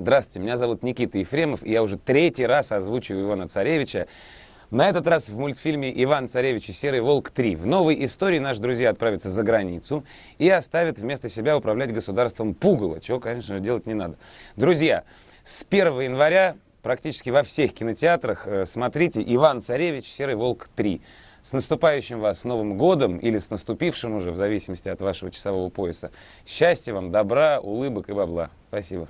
Здравствуйте, меня зовут Никита Ефремов, и я уже третий раз озвучиваю Ивана Царевича. На этот раз в мультфильме «Иван Царевич и Серый Волк 3». В новой истории наши друзья отправятся за границу и оставят вместо себя управлять государством пугало, чего, конечно же, делать не надо. Друзья, с 1 января практически во всех кинотеатрах э, смотрите «Иван Царевич. Серый Волк 3». С наступающим вас Новым Годом или с наступившим уже, в зависимости от вашего часового пояса. Счастья вам, добра, улыбок и бабла. Спасибо.